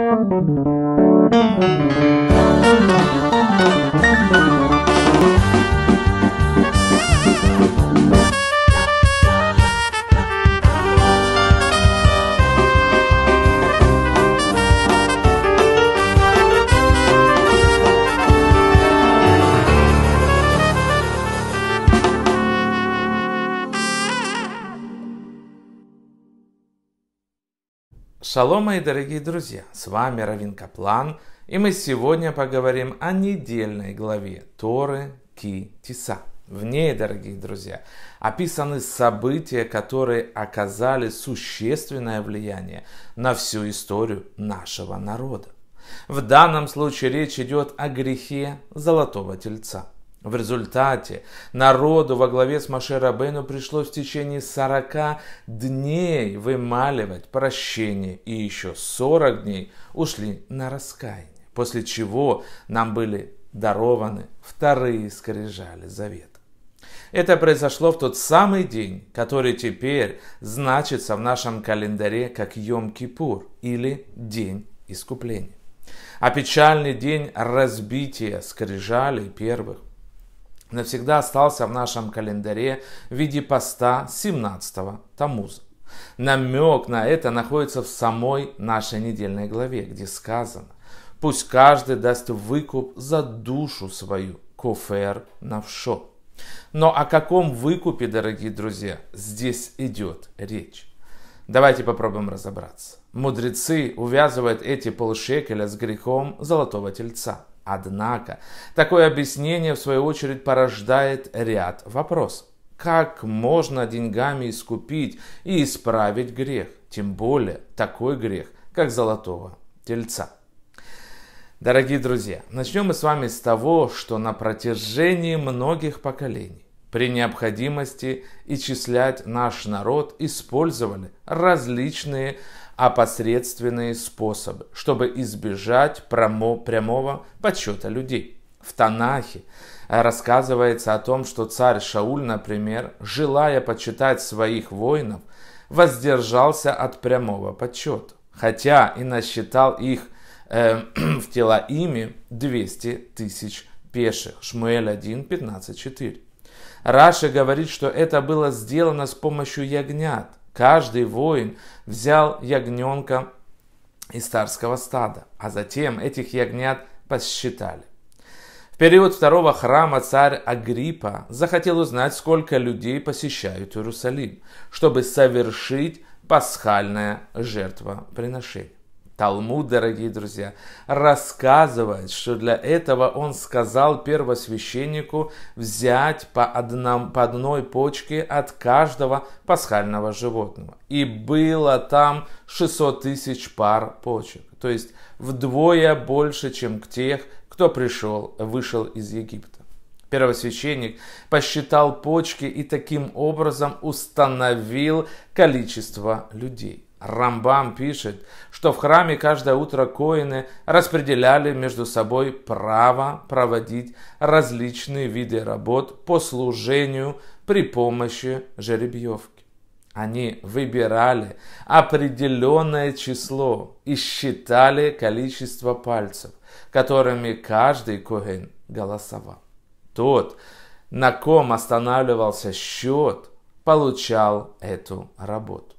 Thank you. Шалом, мои дорогие друзья! С вами Равин Каплан, и мы сегодня поговорим о недельной главе Торы Ки Тиса. В ней, дорогие друзья, описаны события, которые оказали существенное влияние на всю историю нашего народа. В данном случае речь идет о грехе Золотого Тельца – в результате народу во главе с Маше Рабейну пришлось в течение 40 дней вымаливать прощение, и еще 40 дней ушли на раскаяние, после чего нам были дарованы вторые скрижали завета. Это произошло в тот самый день, который теперь значится в нашем календаре как Йом-Кипур или День искупления. А печальный день разбития скрижалей первых навсегда остался в нашем календаре в виде поста 17-го Тамуза. Намек на это находится в самой нашей недельной главе, где сказано «Пусть каждый даст выкуп за душу свою, кофер навшо». Но о каком выкупе, дорогие друзья, здесь идет речь? Давайте попробуем разобраться. Мудрецы увязывают эти полшекеля с грехом золотого тельца – Однако, такое объяснение, в свою очередь, порождает ряд вопросов. Как можно деньгами искупить и исправить грех, тем более такой грех, как золотого тельца? Дорогие друзья, начнем мы с вами с того, что на протяжении многих поколений при необходимости исчислять наш народ использовали различные а посредственные способы, чтобы избежать промо, прямого подсчета людей. В Танахе э, рассказывается о том, что царь Шауль, например, желая почитать своих воинов, воздержался от прямого подсчета, хотя и насчитал их э, в тела ими 200 тысяч пеших. Шмуэль 1, 15, 4. Раши говорит, что это было сделано с помощью ягнят, Каждый воин взял ягненка из старского стада, а затем этих ягнят посчитали. В период второго храма царь Агриппа захотел узнать, сколько людей посещают Иерусалим, чтобы совершить пасхальное жертвоприношение. Талмуд, дорогие друзья, рассказывает, что для этого он сказал первосвященнику взять по, одном, по одной почке от каждого пасхального животного. И было там 600 тысяч пар почек, то есть вдвое больше, чем к тех, кто пришел, вышел из Египта. Первосвященник посчитал почки и таким образом установил количество людей. Рамбам пишет, что в храме каждое утро коины распределяли между собой право проводить различные виды работ по служению при помощи жеребьевки. Они выбирали определенное число и считали количество пальцев, которыми каждый коин голосовал. Тот, на ком останавливался счет, получал эту работу.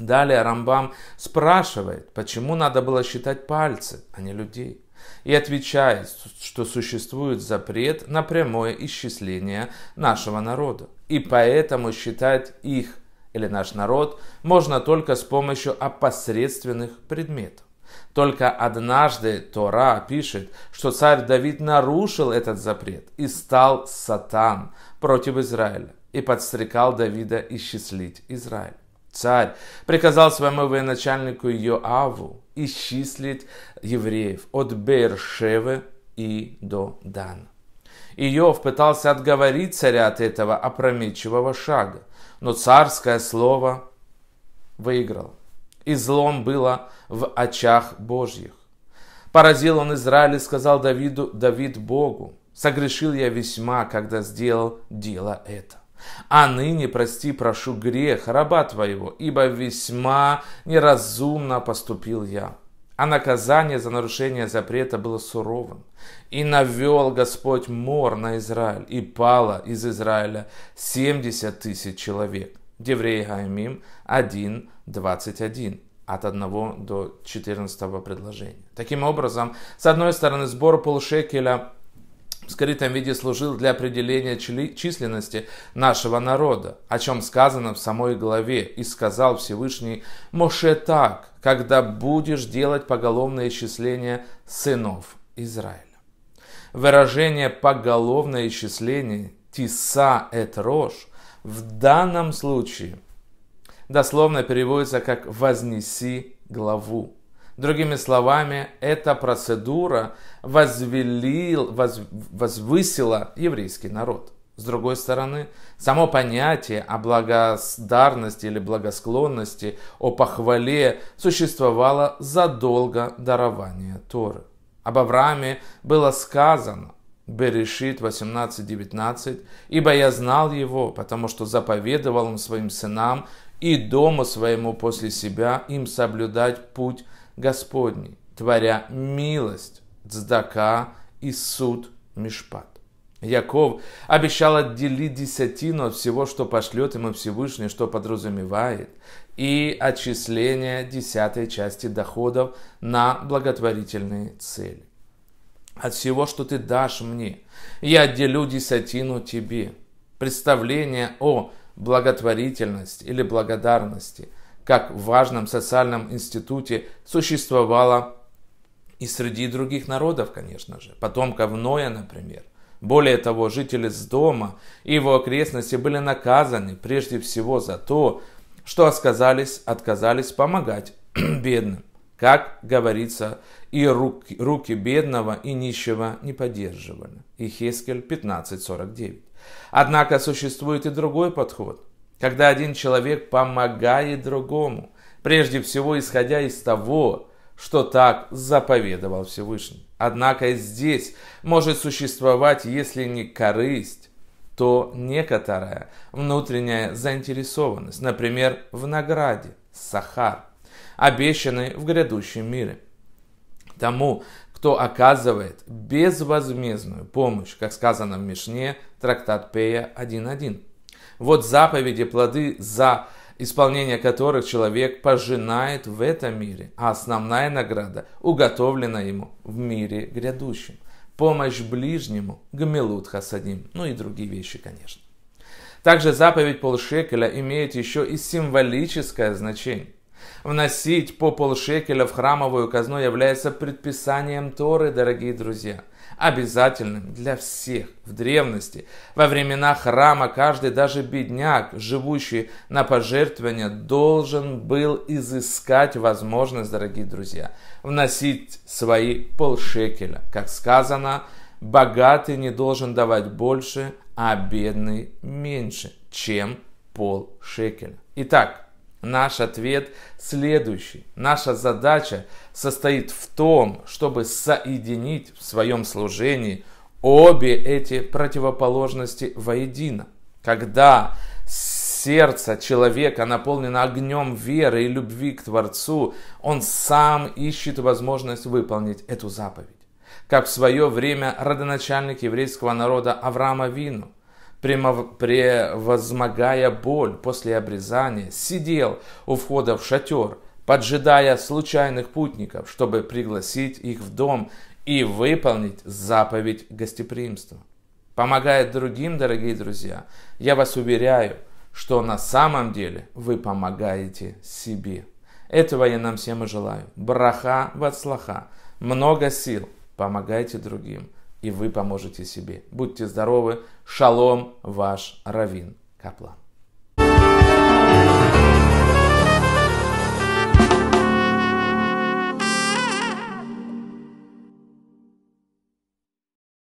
Далее Рамбам спрашивает, почему надо было считать пальцы, а не людей. И отвечает, что существует запрет на прямое исчисление нашего народа. И поэтому считать их или наш народ можно только с помощью опосредственных предметов. Только однажды Тора пишет, что царь Давид нарушил этот запрет и стал сатан против Израиля и подстрекал Давида исчислить Израиль. Царь приказал своему военачальнику Йоаву исчислить евреев от Бершевы и до Дана. Иов пытался отговорить царя от этого опрометчивого шага, но царское слово выиграло, и злом было в очах Божьих. Поразил он Израиль и сказал Давиду, Давид Богу, согрешил я весьма, когда сделал дело это. А ныне прости, прошу, грех раба твоего, ибо весьма неразумно поступил я. А наказание за нарушение запрета было суровым. И навел Господь мор на Израиль, и пало из Израиля 70 тысяч человек. Деврей Гаймим 1, 21 от 1 до 14 предложения. Таким образом, с одной стороны, сбор полшекеля в скрытом виде служил для определения численности нашего народа, о чем сказано в самой главе, и сказал Всевышний Моше так, когда будешь делать поголовное исчисление сынов Израиля. Выражение «поголовное исчисление» «тиса эт рож» в данном случае дословно переводится как «вознеси главу». Другими словами, эта процедура возвелил, воз, возвысила еврейский народ. С другой стороны, само понятие о благодарности или благосклонности, о похвале существовало задолго до дарования Торы. Об Аврааме было сказано, Берешит 18.19, «Ибо я знал его, потому что заповедовал он своим сынам и дому своему после себя им соблюдать путь Господней, творя милость, дздака и суд Мишпат. Яков обещал отделить десятину от всего, что пошлет ему Всевышний, что подразумевает, и отчисление десятой части доходов на благотворительные цели. От всего, что ты дашь мне, я отделю десятину тебе. Представление о благотворительности или благодарности – как в важном социальном институте существовало и среди других народов, конечно же, потомков Ноя, например. Более того, жители с дома и его окрестности были наказаны прежде всего за то, что отказались, отказались помогать бедным. Как говорится, и руки, руки бедного и нищего не поддерживали. Ихескель 15.49. Однако существует и другой подход – когда один человек помогает другому, прежде всего исходя из того, что так заповедовал Всевышний. Однако здесь может существовать, если не корысть, то некоторая внутренняя заинтересованность, например, в награде, сахар, обещанной в грядущем мире. Тому, кто оказывает безвозмездную помощь, как сказано в Мишне, трактат Пея 1.1. Вот заповеди, плоды, за исполнение которых человек пожинает в этом мире, а основная награда уготовлена ему в мире грядущем. Помощь ближнему, гмелут хасадим, ну и другие вещи, конечно. Также заповедь полшекеля имеет еще и символическое значение. Вносить по полшекеля в храмовую казну является предписанием Торы, дорогие друзья – обязательным для всех в древности. Во времена храма каждый, даже бедняк, живущий на пожертвования, должен был изыскать возможность, дорогие друзья, вносить свои полшекеля. Как сказано, богатый не должен давать больше, а бедный меньше, чем полшекеля. Итак, Наш ответ следующий. Наша задача состоит в том, чтобы соединить в своем служении обе эти противоположности воедино. Когда сердце человека наполнено огнем веры и любви к Творцу, он сам ищет возможность выполнить эту заповедь. Как в свое время родоначальник еврейского народа Авраама Вину – превозмогая боль после обрезания, сидел у входа в шатер, поджидая случайных путников, чтобы пригласить их в дом и выполнить заповедь гостеприимства. Помогая другим, дорогие друзья, я вас уверяю, что на самом деле вы помогаете себе. Этого я нам всем и желаю. Браха в отслаха. Много сил. Помогайте другим и вы поможете себе. Будьте здоровы. Шалом, ваш Равин Каплан.